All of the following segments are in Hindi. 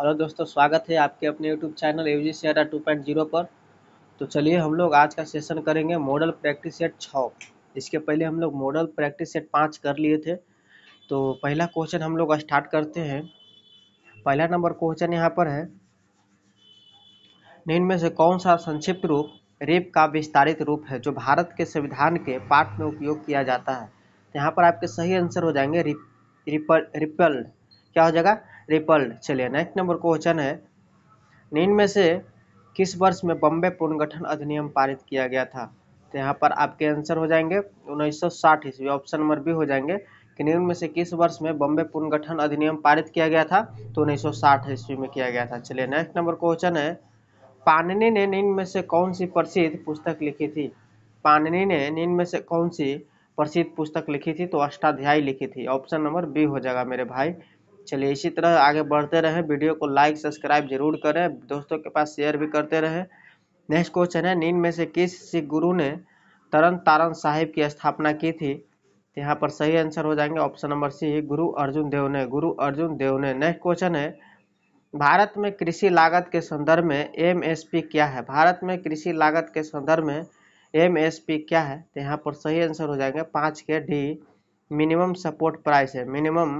हेलो दोस्तों स्वागत है आपके अपने यूट्यूब चैनल एवजी सेटा टू पॉइंट जीरो पर तो चलिए हम लोग आज का सेशन करेंगे मॉडल प्रैक्टिस सेट छः इसके पहले हम लोग मॉडल प्रैक्टिस सेट पाँच कर लिए थे तो पहला क्वेश्चन हम लोग स्टार्ट करते हैं पहला नंबर क्वेश्चन यहाँ पर है निम्न से कौन सा संक्षिप्त रूप रेप का विस्तारित रूप है जो भारत के संविधान के पाठ में उपयोग किया जाता है तो यहाँ पर आपके सही आंसर हो जाएंगे रिप, रिपल रिपल्ड क्या हो जाएगा रिपल्ड चलिए नेक्स्ट नंबर क्वेश्चन है निम्न में से किस वर्ष में बम्बे पुनर्गठन अधिनियम पारित किया गया था तो यहाँ पर आपके आंसर हो जाएंगे 1960 ईस्वी ऑप्शन नंबर बी हो जाएंगे कि निम्न में से किस वर्ष में बम्बे पुनर्गठन अधिनियम पारित किया गया था तो 1960 ईस्वी में किया गया था चलिए नेक्स्ट नंबर क्वेश्चन है पाननी ने निम्न में से कौन सी प्रसिद्ध पुस्तक लिखी थी पाननी ने निम्न में से कौन सी प्रसिद्ध पुस्तक लिखी थी तो अष्टाध्यायी लिखी थी ऑप्शन नंबर बी हो जाएगा मेरे भाई चलिए इसी तरह आगे बढ़ते रहें वीडियो को लाइक सब्सक्राइब जरूर करें दोस्तों के पास शेयर भी करते रहें नेक्स्ट क्वेश्चन है नींद में से किस सिख गुरु ने तरन तारण साहिब की स्थापना की थी तो यहाँ पर सही आंसर हो जाएंगे ऑप्शन नंबर सी गुरु अर्जुन देव ने गुरु अर्जुन देव ने नेक्स्ट क्वेश्चन है भारत में कृषि लागत के संदर्भ में एम क्या है भारत में कृषि लागत के संदर्भ में एम क्या है तो यहाँ पर सही आंसर हो जाएंगे पाँच के डी मिनिमम सपोर्ट प्राइस है मिनिमम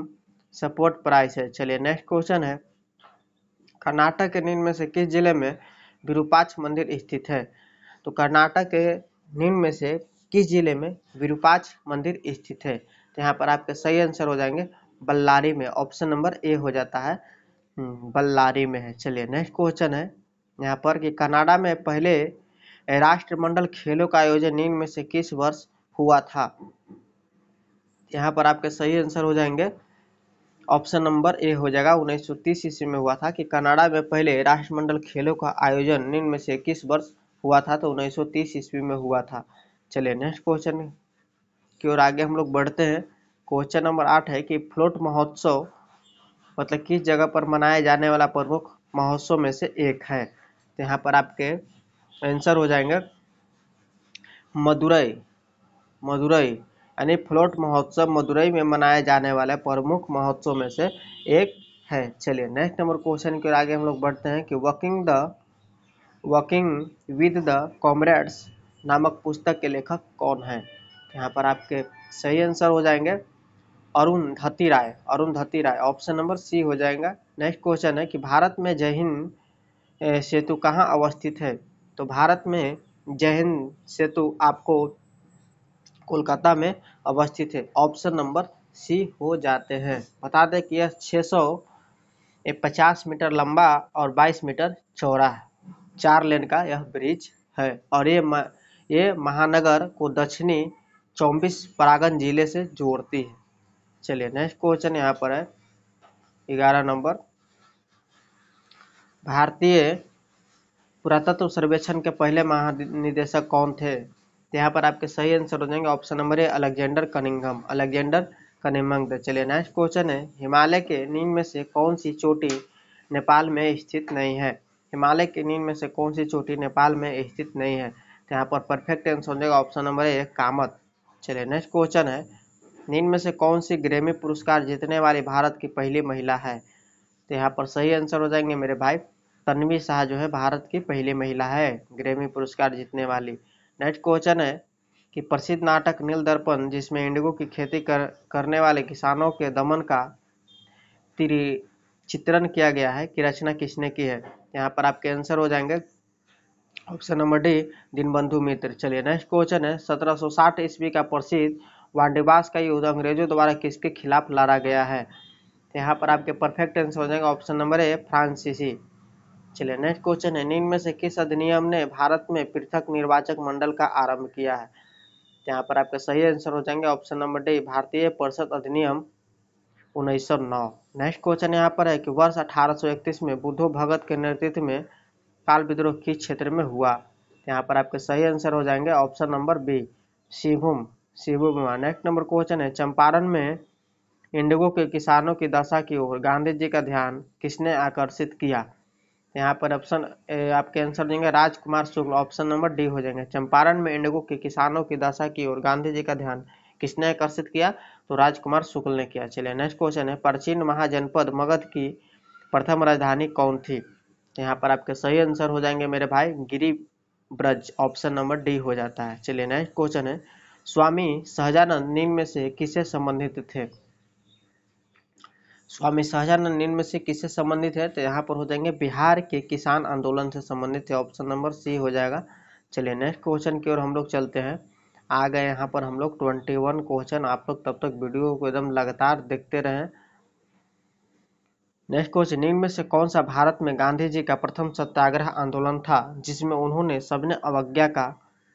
सपोर्ट प्राइस है चलिए नेक्स्ट क्वेश्चन है कर्नाटक के निम्न में से किस जिले में विरूपाक्ष मंदिर स्थित है तो कर्नाटक के निम्न में से किस जिले में विरूपाक्ष मंदिर स्थित है तो यहाँ पर आपके सही आंसर हो जाएंगे बल्लारी में ऑप्शन नंबर ए हो जाता है हम्म, बल्लारी में है चलिए नेक्स्ट क्वेश्चन है यहाँ पर कि कनाडा में पहले राष्ट्रमंडल खेलों का आयोजन निम्न में से किस वर्ष हुआ था यहाँ पर आपके सही आंसर हो जाएंगे ऑप्शन नंबर ए हो जाएगा उन्नीस सौ तीस ईस्वी में हुआ था कि कनाडा में पहले राष्ट्रमंडल खेलों का आयोजन निम्न में से किस वर्ष हुआ था तो उन्नीस सौ तीस ईस्वी में हुआ था चलिए नेक्स्ट क्वेश्चन की ओर आगे हम लोग बढ़ते हैं क्वेश्चन नंबर आठ है कि फ्लोट महोत्सव मतलब किस जगह पर मनाया जाने वाला प्रमुख महोत्सव में से एक है तो यहाँ पर आपके आंसर हो जाएंगे मदुरई मदुरई यानी फ्लोट महोत्सव मदुरई में मनाए जाने वाले प्रमुख महोत्सव में से एक है चलिए नेक्स्ट नंबर क्वेश्चन के आगे हम लोग बढ़ते हैं कि working the working with the comrades नामक पुस्तक के लेखक कौन है यहाँ पर आपके सही आंसर हो जाएंगे Arundhati Roy Arundhati Roy option number C हो जाएगा नेक्स्ट क्वेश्चन है कि भारत में जहिन सेतु कहाँ अवस्थित है तो भारत में जहिन सेतु आपको कोलकाता में अवस्थित है ऑप्शन नंबर सी हो जाते हैं बता दें कि यह छः सौ पचास मीटर लंबा और 22 मीटर चौड़ा है चार लेन का यह ब्रिज है और ये ये महानगर को दक्षिणी चौबीस परागन जिले से जोड़ती है चलिए नेक्स्ट क्वेश्चन यहाँ पर है ग्यारह नंबर भारतीय पुरातत्व सर्वेक्षण के पहले महानिदेशक कौन थे तो यहाँ पर आपके सही आंसर हो जाएंगे option number A Alexander Cunningham Alexander Cunningham चलिए नेक्स्ट क्वेश्चन है हिमालय के नींद में से कौन सी चोटी नेपाल में स्थित नहीं है हिमालय के नींद में से कौन सी चोटी नेपाल में स्थित नहीं है तो यहाँ पर परफेक्ट आंसर हो जाएगा ऑप्शन नंबर ए कामत चलिए नेक्स्ट क्वेश्चन है नींद में से कौन सी ग्रेमी पुरस्कार जीतने वाली भारत की पहली महिला है तो यहाँ पर सही आंसर हो जाएंगे मेरे भाई तन्वी शाह जो है भारत की पहली महिला है ग्रेमी पुरस्कार जीतने वाली नेक्स्ट क्वेश्चन है कि प्रसिद्ध नाटक नील दर्पण जिसमें इंडिगो की खेती कर, करने वाले किसानों के दमन का चित्रण किया गया है कि रचना किसने की है यहाँ पर आपके आंसर हो जाएंगे option number D Dinabandhu Mitra चलिए नेक्स्ट क्वेश्चन है 1760 ईस्वी का प्रसिद्ध वांडेवास का युद्ध अंग्रेजों द्वारा किसके खिलाफ लड़ा गया है यहाँ पर आपके परफेक्ट आंसर हो जाएंगे ऑप्शन नंबर ए फ्रांसीसी चलिए नेक्स्ट क्वेश्चन है निम्न से किस अधिनियम ने भारत में पृथक निर्वाचक मंडल का आरंभ किया है यहाँ पर आपके सही आंसर हो जाएंगे ऑप्शन नंबर डी भारतीय परिषद अधिनियम उन्नीस नेक्स्ट क्वेश्चन यहाँ पर है कि वर्ष अठारह में बुद्धो भगत के नेतृत्व में काल विद्रोह किस क्षेत्र में हुआ यहाँ पर आपके सही आंसर हो जाएंगे ऑप्शन नंबर बी सिभुम सिभुम नेक्स्ट नंबर क्वेश्चन है चंपारण में इंडिगो के किसानों की दशा की ओर गांधी जी का ध्यान किसने आकर्षित किया यहाँ पर ऑप्शन आपके आंसर देंगे Rajkumar Shukla option number D हो जाएंगे चंपारण में इंडिगो के किसानों की दशा की ओर गांधी जी का ध्यान किसने आकर्षित किया तो राजकुमार शुक्ल ने किया चलिए नेक्स्ट क्वेश्चन है प्राचीन महाजनपद मगध की प्रथम राजधानी कौन थी यहाँ पर आपके सही आंसर हो जाएंगे मेरे भाई गिरी ब्रज ऑप्शन नंबर डी हो जाता है चलिए नेक्स्ट क्वेश्चन है स्वामी सहजानंद निम्न में से किसे संबंधित थे स्वामी सहजानंद निम्न में से किससे संबंधित है तो यहाँ पर हो जाएंगे बिहार के किसान आंदोलन से संबंधित है ऑप्शन नंबर सी हो जाएगा चलिए नेक्स्ट क्वेश्चन की ओर हम लोग चलते हैं आ गए यहाँ पर हम लोग ट्वेंटी वन क्वेश्चन आप लोग तब तक वीडियो को एकदम लगातार देखते रहें नेक्स्ट क्वेश्चन निम्न में से कौन सा भारत में गांधी जी का प्रथम सत्याग्रह आंदोलन था जिसमें उन्होंने सबने अवज्ञा का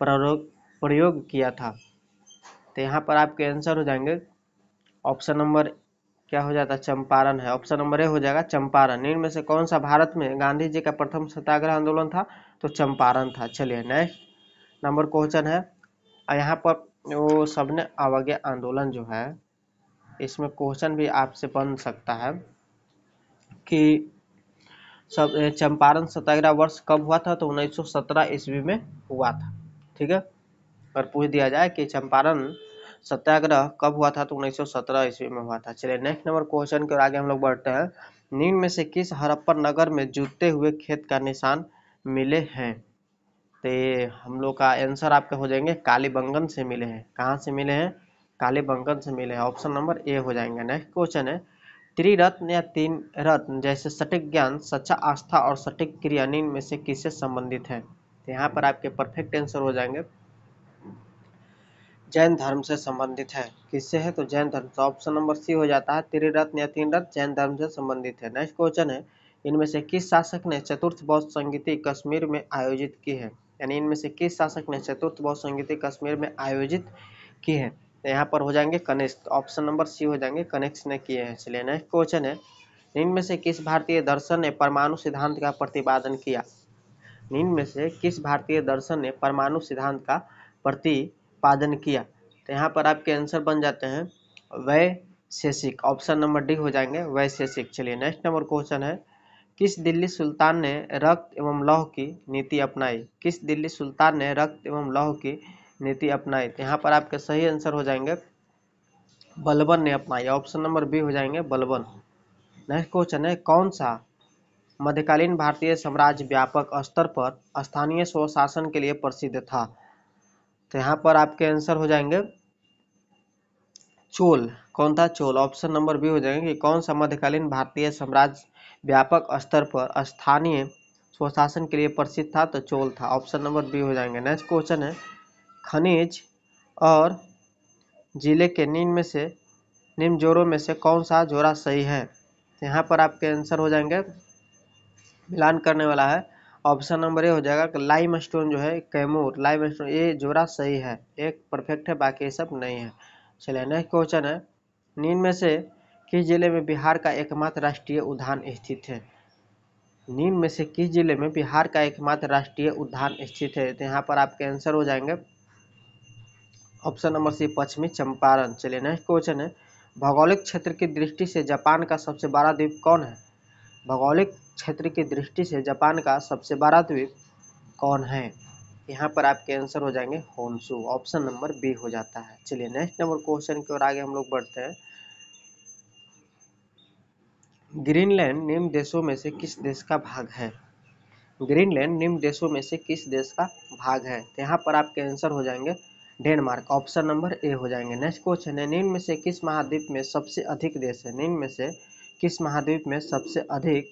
प्रयोग किया था तो यहाँ पर आपके आंसर हो जाएंगे ऑप्शन नंबर क्या हो जाता चंपारण है ऑप्शन नंबर ए हो जाएगा चंपारण इनमें से कौन सा भारत में गांधी जी का प्रथम सत्याग्रह आंदोलन था तो चंपारण था चलिए नेक्स्ट नंबर क्वेश्चन है यहाँ पर वो सबने अवज्ञा आंदोलन जो है इसमें क्वेश्चन भी आपसे बन सकता है कि सब चंपारण सत्याग्रह वर्ष कब हुआ था तो 1917 ईस्वी में हुआ था ठीक है और पूछ दिया जाए कि चंपारण सत्याग्रह कब हुआ था तो 1917 ईस्वी में हुआ था चलिए नेक्स्ट नंबर क्वेश्चन के आगे हम लोग बढ़ते हैं निम्न में से किस हरप्पर नगर में जुटते हुए खेत का निशान मिले हैं तो हम लोग का आंसर आपके हो जाएंगे कालीबंगन से मिले हैं कहाँ से मिले हैं कालीबंगन से मिले हैं ऑप्शन नंबर ए हो जाएंगे नेक्स्ट क्वेश्चन है त्रिरत्न या तीन रत्न जैसे सटीक ज्ञान सच्चा आस्था और सटीक क्रिया निम्न में से किससे संबंधित है तो यहाँ पर आपके परफेक्ट आंसर हो जाएंगे जैन धर्म से संबंधित है किससे है तो जैन धर्म तो ऑप्शन नंबर सी हो जाता है त्रिरत्न या तीन रत्न जैन धर्म से संबंधित है नेक्स्ट क्वेश्चन है इनमें से किस शासक ने चतुर्थ बौद्ध संगीति कश्मीर में आयोजित की है यानी इनमें से किस शासक ने चतुर्थ बौद्ध संगीति कश्मीर में आयोजित की है तो यहाँ पर हो जाएंगे कनिष्क ऑप्शन नंबर सी हो जाएंगे कनेक्स ने किए हैं इसलिए नेक्स्ट क्वेश्चन है इनमें से किस भारतीय दर्शन ने परमाणु सिद्धांत का प्रतिपादन किया इनमें से किस भारतीय दर्शन ने परमाणु सिद्धांत का प्रति पादन किया तो यहाँ पर आपके आंसर बन जाते हैं वैशेषिक ऑप्शन नंबर डी हो जाएंगे वैशेषिक चलिए नेक्स्ट नंबर क्वेश्चन है किस दिल्ली सुल्तान ने रक्त एवं लौह की नीति अपनाई किस दिल्ली सुल्तान ने रक्त एवं लौह की नीति अपनाई तो यहाँ पर आपके सही आंसर हो जाएंगे बलबन ने अपनाई ऑप्शन नंबर बी हो जाएंगे बलबन नेक्स्ट क्वेश्चन है कौन सा मध्यकालीन भारतीय साम्राज्य व्यापक स्तर पर स्थानीय स्वशासन के लिए प्रसिद्ध था तो यहाँ पर आपके आंसर हो जाएंगे चोल कौन था चोल ऑप्शन नंबर बी हो जाएंगे कि कौन सा मध्यकालीन भारतीय साम्राज्य व्यापक स्तर पर स्थानीय स्वशासन के लिए प्रसिद्ध था तो चोल था ऑप्शन नंबर बी हो जाएंगे नेक्स्ट क्वेश्चन है खनिज और जिले के निम्न में से निम्न जोरों में से कौन सा जोड़ा सही है तो यहाँ पर आपके आंसर हो जाएंगे मिलान करने वाला है ऑप्शन नंबर ए हो जाएगा लाइम स्टोन जो है कैमूर लाइम स्टोन ये जोड़ा सही है एक परफेक्ट है बाकी सब नहीं है चलिए नेक्स्ट क्वेश्चन है निम्न में से किस जिले में बिहार का एकमात्र राष्ट्रीय उद्यान स्थित है नींद में से किस जिले में बिहार का एकमात्र राष्ट्रीय उद्यान स्थित है तो यहाँ पर आपके आंसर हो जाएंगे ऑप्शन नंबर सी पश्चिमी चंपारण चलिए नेक्स्ट क्वेश्चन है भौगोलिक क्षेत्र की दृष्टि से जापान का सबसे बड़ा द्वीप कौन है भौगोलिक क्षेत्र की दृष्टि से जापान का सबसे बड़ा द्वीप कौन है यहाँ पर आपके आंसर हो जाएंगे होन्सू ऑप्शन नंबर बी हो जाता है चलिए नेक्स्ट नंबर क्वेश्चन की ओर आगे हम लोग बढ़ते हैं ग्रीनलैंड निम्न देशों में से किस देश का भाग है ग्रीनलैंड निम्न देशों में से किस देश का भाग है तो यहाँ पर आपके आंसर हो जाएंगे डेनमार्क ऑप्शन नंबर ए हो जाएंगे नेक्स्ट क्वेश्चन है निम्न में से किस महाद्वीप में सबसे अधिक देश है निम्न में से किस महाद्वीप में सबसे अधिक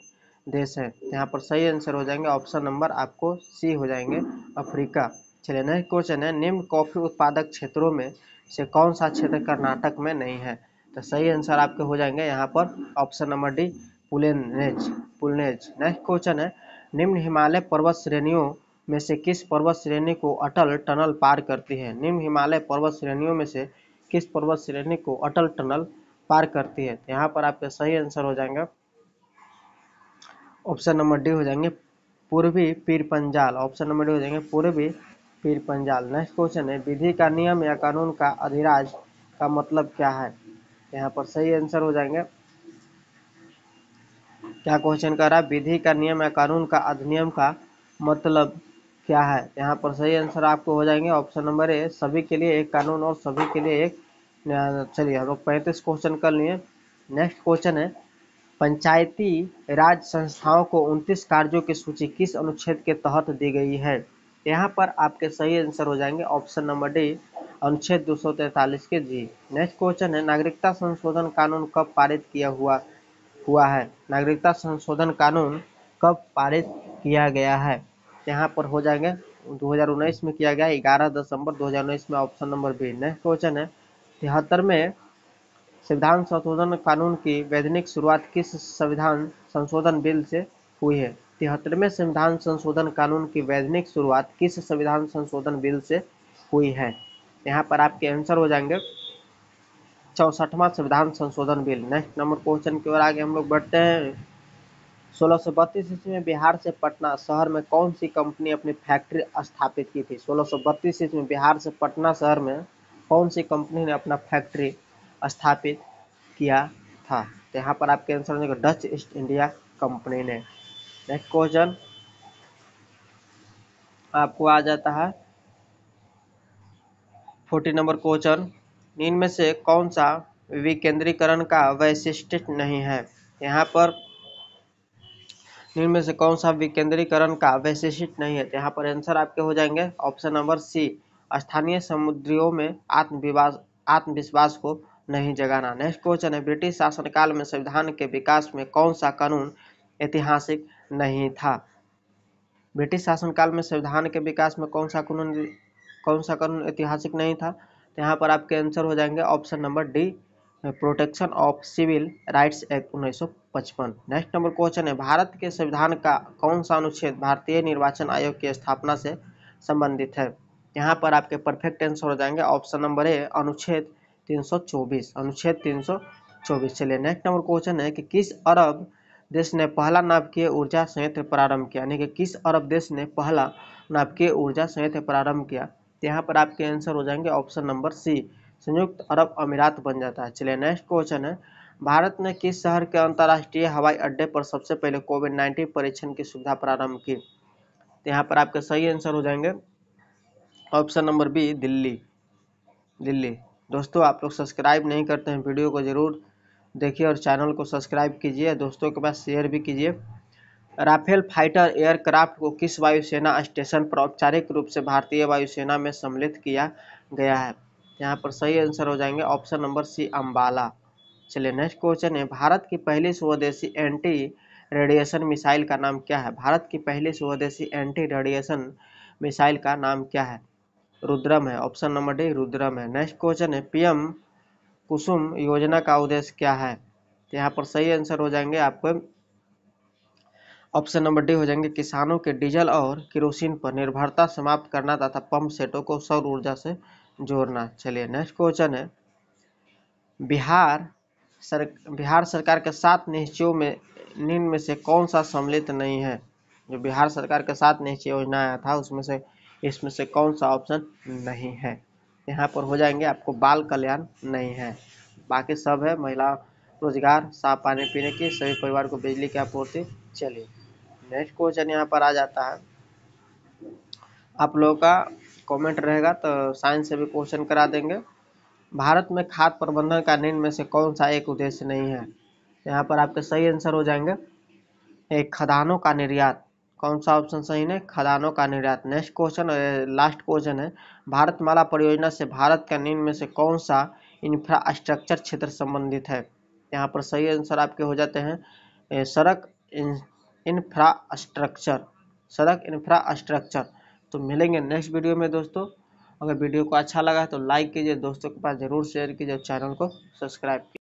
देश है तो यहाँ पर सही आंसर हो जाएंगे ऑप्शन नंबर आपको सी हो जाएंगे अफ्रीका चलिए नेक्स्ट क्वेश्चन है निम्न कॉफी उत्पादक क्षेत्रों में से कौन सा क्षेत्र कर्नाटक में नहीं है तो सही आंसर आपके हो जाएंगे यहाँ पर ऑप्शन नंबर डी पुलेनेज पुलनेज नेक्स्ट क्वेश्चन है निम्न हिमालय पर्वत श्रेणियों में से किस पर्वत श्रेणी को अटल टनल पार करती है निम्न हिमालय पर्वत श्रेणियों में से किस पर्वत श्रेणी को अटल टनल पार करती है तो यहाँ पर आपके सही आंसर हो जाएंगे ऑप्शन नंबर डी हो जाएंगे पूर्वी पीर पंजाल ऑप्शन नंबर डी हो जाएंगे पूर्वी पीर पंजाल नेक्स्ट क्वेश्चन है विधि का नियम या कानून का अधिराज का मतलब क्या है यहाँ पर सही आंसर हो जाएंगे क्या क्वेश्चन कर रहा है विधि का नियम या कानून का अधिनियम का मतलब क्या है यहाँ पर सही आंसर आपको हो जाएंगे ऑप्शन नंबर ए सभी के लिए एक कानून और सभी के लिए एक चलिए हम लोग पैंतीस क्वेश्चन कर लिए नेक्स्ट क्वेश्चन है पंचायती राज संस्थाओं को 29 कार्यों की सूची किस अनुच्छेद के तहत दी गई है यहाँ पर आपके सही आंसर हो जाएंगे ऑप्शन नंबर डी अनुच्छेद 243 के जी नेक्स्ट क्वेश्चन है नागरिकता संशोधन कानून कब पारित किया हुआ हुआ है नागरिकता संशोधन कानून कब पारित किया गया है यहाँ पर हो जाएंगे 2019 में किया गया 11 दिसंबर 2019 में option number B next question है तिहत्तर में संविधान संशोधन कानून की वैधानिक शुरुआत किस संविधान संशोधन बिल से हुई है तिहत्तरवें संविधान संशोधन कानून की वैधानिक शुरुआत किस संविधान संशोधन बिल से हुई है यहाँ पर आपके आंसर हो जाएंगे चौसठवां संविधान संशोधन बिल नेक्स्ट नंबर क्वेश्चन की ओर आगे हम लोग बढ़ते हैं सोलह सौ बत्तीस ईस्वी में बिहार से पटना शहर में कौन सी कंपनी अपनी फैक्ट्री स्थापित की थी सोलह सौ बत्तीस ईस्वी में बिहार से पटना शहर में कौन सी कंपनी ने अपना फैक्ट्री स्थापित किया था तो यहाँ पर आपके आंसर हो जाएगा डच ईस्ट इंडिया कंपनी ने नेक्स्ट क्वेश्चन आपको आ जाता है फोर्टी नंबर क्वेश्चन इनमें से कौन सा विकेंद्रीकरण का वैशिष्ट नहीं है यहाँ पर इनमें से कौन सा विकेंद्रीकरण का वैशिष्ट नहीं है तो यहाँ पर आंसर आपके हो जाएंगे ऑप्शन नंबर सी स्थानीय समुद्रियों में आत्मविवास आत्मविश्वास को नहीं जगाना नेक्स्ट क्वेश्चन है ब्रिटिश शासनकाल में संविधान के विकास में कौन सा कानून ऐतिहासिक नहीं था ब्रिटिश शासनकाल में संविधान के विकास में कौन सा कानून कौन सा कानून ऐतिहासिक नहीं था तो यहाँ पर आपके आंसर हो जाएंगे option number D protection of civil rights act 1955 next number question है भारत के संविधान का कौन सा अनुच्छेद भारतीय निर्वाचन आयोग की स्थापना से संबंधित है यहाँ पर आपके परफेक्ट आंसर हो जाएंगे ऑप्शन नंबर ए अनुच्छेद 324 अनुच्छेद 324 चलिए नेक्स्ट नंबर क्वेश्चन है कि किस अरब देश ने पहला नाभिकीय ऊर्जा संयंत्र प्रारंभ किया यानी कि किस अरब देश ने पहला नाभिकीय ऊर्जा संयंत्र प्रारंभ किया तो यहाँ पर आपके आंसर हो जाएंगे ऑप्शन नंबर सी संयुक्त अरब अमीरात बन जाता है चलिए नेक्स्ट क्वेश्चन है भारत ने किस शहर के अंतर्राष्ट्रीय हवाई अड्डे पर सबसे पहले कोविड नाइन्टीन परीक्षण की सुविधा प्रारंभ की तो यहाँ पर आपके सही आंसर हो जाएंगे option number B Delhi Delhi दोस्तों आप लोग सब्सक्राइब नहीं करते हैं वीडियो को ज़रूर देखिए और चैनल को सब्सक्राइब कीजिए दोस्तों के पास शेयर भी कीजिए राफेल फाइटर एयरक्राफ्ट को किस वायुसेना स्टेशन पर औपचारिक रूप से भारतीय वायुसेना में सम्मिलित किया गया है यहाँ पर सही आंसर हो जाएंगे ऑप्शन नंबर सी अम्बाला चलिए नेक्स्ट क्वेश्चन है भारत की पहली स्वदेशी एंटी रेडिएशन मिसाइल का नाम क्या है भारत की पहली स्वदेशी एंटी रेडिएशन मिसाइल का नाम क्या है रुद्रम है ऑप्शन नंबर डी रुद्रम है नेक्स्ट क्वेश्चन है पीएम कुसुम योजना का उद्देश्य क्या है तो यहाँ पर सही आंसर हो जाएंगे आपको ऑप्शन नंबर डी हो जाएंगे किसानों के डीजल और किरोसिन पर निर्भरता समाप्त करना तथा पंप सेटों को सौर ऊर्जा से जोड़ना चलिए नेक्स्ट क्वेश्चन है बिहार सर बिहार सरकार के सात निश्चयों में निम्न में से कौन सा सम्मिलित नहीं है जो बिहार सरकार के सात निश्चय योजना आया था उसमें से इसमें से कौन सा ऑप्शन नहीं है यहाँ पर हो जाएंगे आपको बाल कल्याण नहीं है बाकी सब है महिला रोजगार साफ पानी पीने की सभी परिवार को बिजली की आपूर्ति चलिए नेक्स्ट क्वेश्चन यहाँ पर आ जाता है आप लोगों का कमेंट रहेगा तो साइंस से भी क्वेश्चन करा देंगे भारत में खाद प्रबंधन का निर्णय में से कौन सा एक उद्देश्य नहीं है यहाँ पर आपके सही आंसर हो जाएंगे एक खदानों का निर्यात कौन सा ऑप्शन सही है खदानों का निर्यात नेक्स्ट क्वेश्चन लास्ट क्वेश्चन है भारतमाला परियोजना से भारत का निम्न में से कौन सा इंफ्रास्ट्रक्चर क्षेत्र संबंधित है यहाँ पर सही आंसर आपके हो जाते हैं सड़क इंफ्रास्ट्रक्चर सड़क इंफ्रास्ट्रक्चर तो मिलेंगे नेक्स्ट वीडियो में दोस्तों अगर वीडियो को अच्छा लगा तो लाइक कीजिए दोस्तों के पास जरूर शेयर कीजिए चैनल को सब्सक्राइब कीजिए